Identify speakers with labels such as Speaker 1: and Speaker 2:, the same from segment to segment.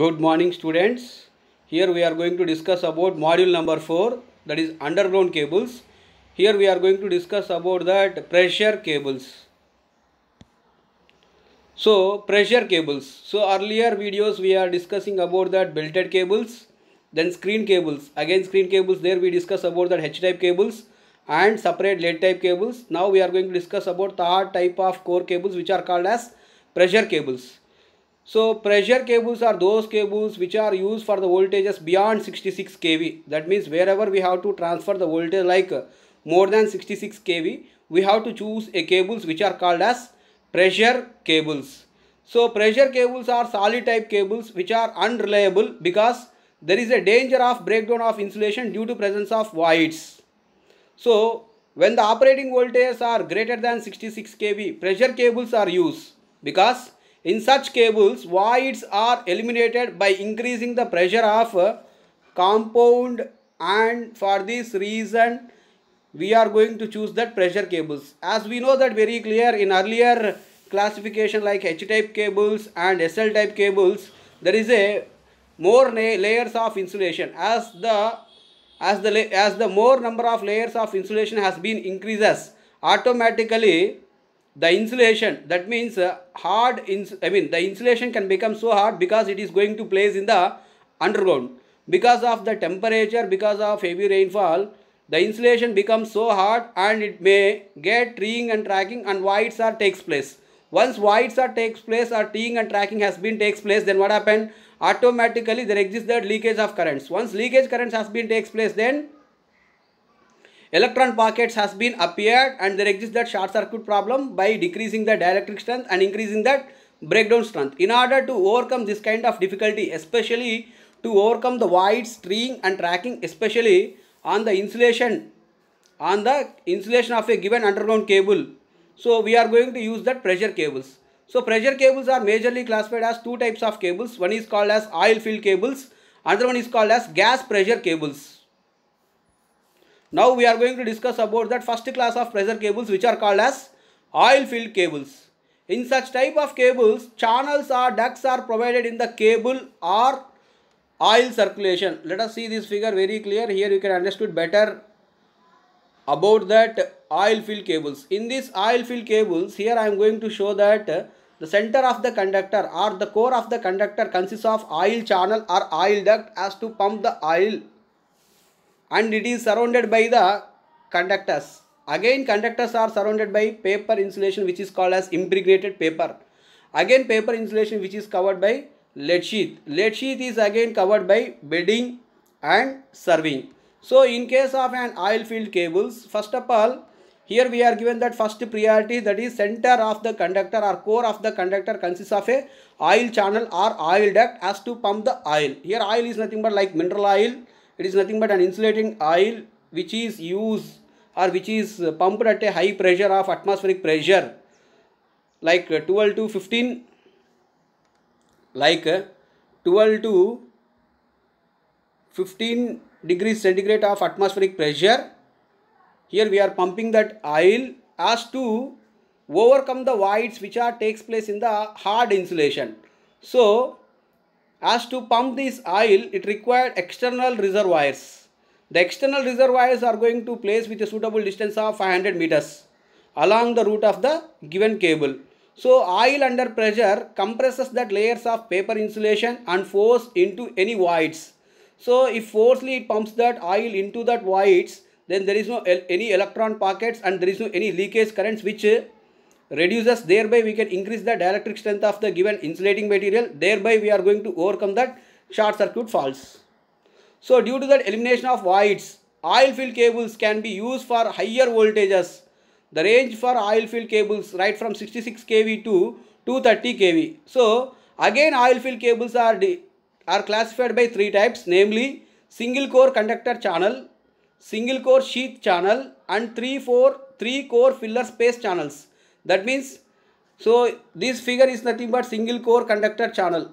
Speaker 1: Good morning students. Here we are going to discuss about module number 4 that is underground cables. Here we are going to discuss about that pressure cables. So pressure cables. So earlier videos we are discussing about that belted cables then screen cables. Again screen cables there we discuss about that H-type cables and separate lead type cables. Now we are going to discuss about third type of core cables which are called as pressure cables. So pressure cables are those cables which are used for the voltages beyond 66 kV. That means wherever we have to transfer the voltage like uh, more than 66 kV, we have to choose a cables which are called as pressure cables. So pressure cables are solid type cables which are unreliable because there is a danger of breakdown of insulation due to presence of voids. So when the operating voltages are greater than 66 kV, pressure cables are used because in such cables, voids are eliminated by increasing the pressure of uh, compound and for this reason we are going to choose that pressure cables. As we know that very clear in earlier classification like H-type cables and SL-type cables, there is a more layers of insulation as the as the as the more number of layers of insulation has been increases automatically the insulation that means uh, hard ins I mean the insulation can become so hard because it is going to place in the underground because of the temperature because of heavy rainfall the insulation becomes so hard and it may get treeing and tracking and voids are takes place once voids are takes place or treeing and tracking has been takes place then what happened automatically there exists that leakage of currents once leakage currents has been takes place then Electron pockets has been appeared and there exists that short circuit problem by decreasing the dielectric strength and increasing that breakdown strength. In order to overcome this kind of difficulty, especially to overcome the void, string and tracking, especially on the insulation, on the insulation of a given underground cable. So we are going to use that pressure cables. So pressure cables are majorly classified as two types of cables. One is called as oil field cables. Another one is called as gas pressure cables. Now we are going to discuss about that first class of pressure cables which are called as oil filled cables. In such type of cables, channels or ducts are provided in the cable or oil circulation. Let us see this figure very clear. Here you can understand better about that oil filled cables. In this oil filled cables, here I am going to show that the center of the conductor or the core of the conductor consists of oil channel or oil duct as to pump the oil and it is surrounded by the conductors. Again conductors are surrounded by paper insulation which is called as impregnated paper. Again paper insulation which is covered by lead sheath. Lead sheath is again covered by bedding and serving. So in case of an oil field cables, first of all, here we are given that first priority that is center of the conductor or core of the conductor consists of a oil channel or oil duct as to pump the oil. Here oil is nothing but like mineral oil it is nothing but an insulating oil which is used or which is pumped at a high pressure of atmospheric pressure like uh, 12 to 15 like uh, 12 to 15 degrees centigrade of atmospheric pressure here we are pumping that oil as to overcome the voids which are takes place in the hard insulation so as to pump this oil, it required external reservoirs. The external reservoirs are going to place with a suitable distance of 500 meters along the route of the given cable. So oil under pressure compresses that layers of paper insulation and force into any voids. So if forcefully it pumps that oil into that voids, then there is no any electron pockets and there is no any leakage currents which reduces thereby we can increase the dielectric strength of the given insulating material thereby we are going to overcome that short circuit faults. So due to that elimination of voids oil field cables can be used for higher voltages. The range for oil field cables right from 66 kV to 230 kV. So again oil field cables are, are classified by three types namely single core conductor channel, single core sheath channel and 3 4 3 core filler space channels. That means, so this figure is nothing but single core conductor channel.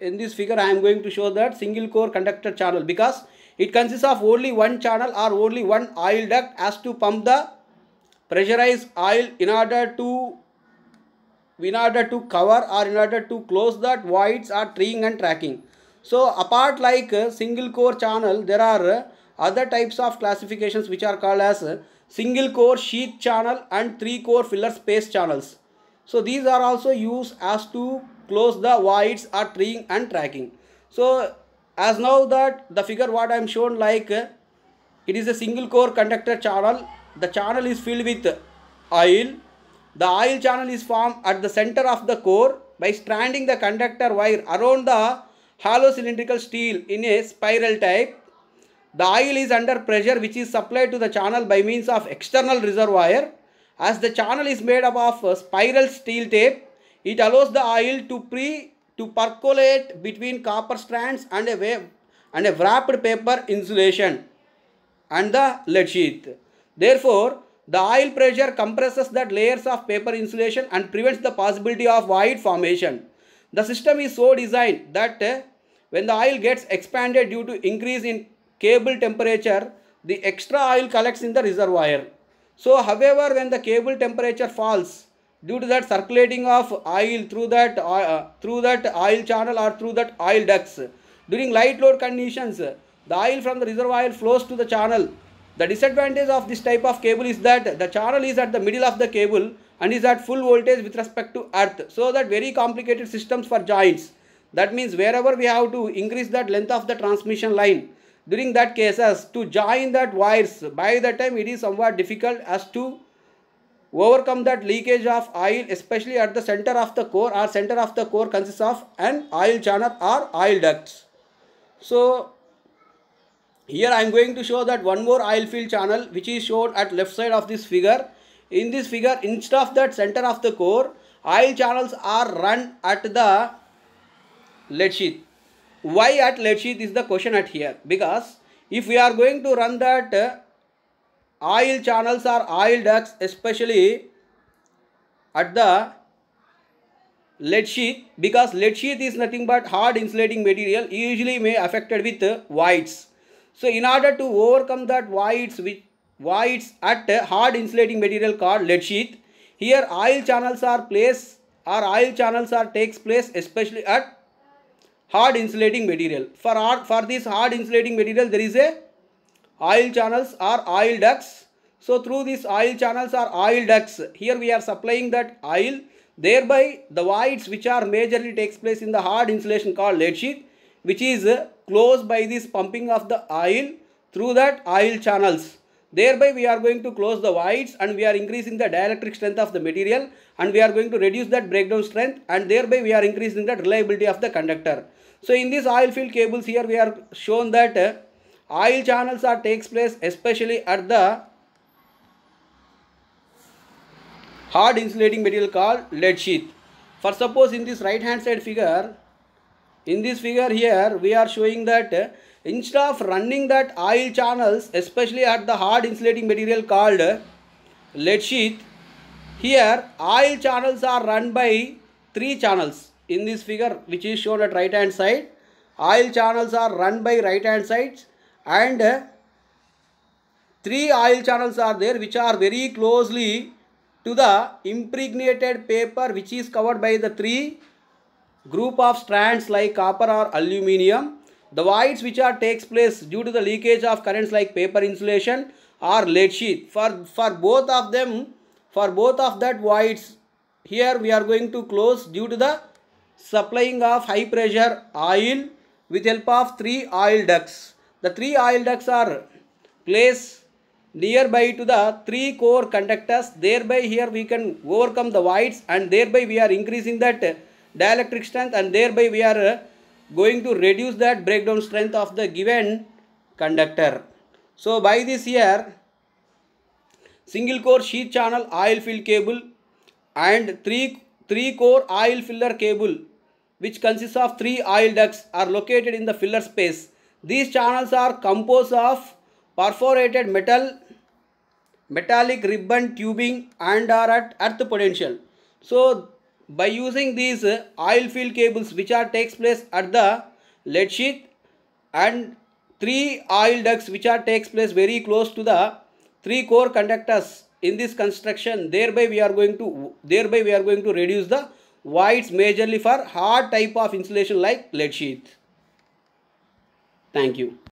Speaker 1: In this figure, I am going to show that single core conductor channel because it consists of only one channel or only one oil duct as to pump the pressurized oil in order to in order to cover or in order to close that voids or treeing and tracking. So apart like single core channel, there are other types of classifications which are called as single core sheath channel and three core filler space channels. So these are also used as to close the voids or treeing and tracking. So as now that the figure what I am shown like it is a single core conductor channel. The channel is filled with oil. The oil channel is formed at the center of the core by stranding the conductor wire around the hollow cylindrical steel in a spiral type the oil is under pressure which is supplied to the channel by means of external reservoir. As the channel is made up of uh, spiral steel tape, it allows the oil to pre to percolate between copper strands and a wave and a wrapped paper insulation and the lead sheet. Therefore, the oil pressure compresses that layers of paper insulation and prevents the possibility of void formation. The system is so designed that uh, when the oil gets expanded due to increase in cable temperature, the extra oil collects in the reservoir. So however, when the cable temperature falls, due to that circulating of oil through that, uh, uh, through that oil channel or through that oil ducts, during light load conditions, the oil from the reservoir flows to the channel. The disadvantage of this type of cable is that the channel is at the middle of the cable and is at full voltage with respect to earth. So that very complicated systems for joints. That means wherever we have to increase that length of the transmission line, during that cases to join that wires by the time it is somewhat difficult as to overcome that leakage of oil especially at the center of the core or center of the core consists of an oil channel or oil ducts. So here I am going to show that one more oil field channel which is shown at left side of this figure. In this figure instead of that center of the core oil channels are run at the lead sheath why at lead sheet is the question at here? Because if we are going to run that uh, oil channels or oil ducts especially at the lead sheet. because lead sheet is nothing but hard insulating material usually may affected with voids. Uh, so in order to overcome that voids with voids at uh, hard insulating material called lead sheet, here oil channels are placed or oil channels are takes place especially at hard insulating material. For, hard, for this hard insulating material, there is a oil channels or oil ducts. So through these oil channels or oil ducts, here we are supplying that oil. Thereby, the voids which are majorly takes place in the hard insulation called lead sheet, which is uh, closed by this pumping of the oil through that oil channels. Thereby, we are going to close the voids and we are increasing the dielectric strength of the material and we are going to reduce that breakdown strength and thereby we are increasing the reliability of the conductor. So in this oil field cables here we are shown that uh, oil channels are takes place especially at the hard insulating material called lead sheath. For suppose in this right hand side figure, in this figure here we are showing that uh, instead of running that oil channels especially at the hard insulating material called uh, lead sheath, here oil channels are run by three channels in this figure which is shown at right hand side oil channels are run by right hand sides and uh, three oil channels are there which are very closely to the impregnated paper which is covered by the three group of strands like copper or aluminium the voids which are takes place due to the leakage of currents like paper insulation or lead sheet for for both of them for both of that voids here we are going to close due to the supplying of high pressure oil with help of three oil ducts. The three oil ducts are placed nearby to the three core conductors. Thereby here we can overcome the voids and thereby we are increasing that dielectric strength and thereby we are going to reduce that breakdown strength of the given conductor. So by this here single core sheath channel oil field cable and three three-core oil filler cable which consists of three oil ducts are located in the filler space. These channels are composed of perforated metal, metallic ribbon tubing and are at earth potential. So by using these oil fill cables which are takes place at the lead sheet, and three oil ducts which are takes place very close to the three core conductors in this construction thereby we are going to thereby we are going to reduce the voids majorly for hard type of insulation like lead sheath thank you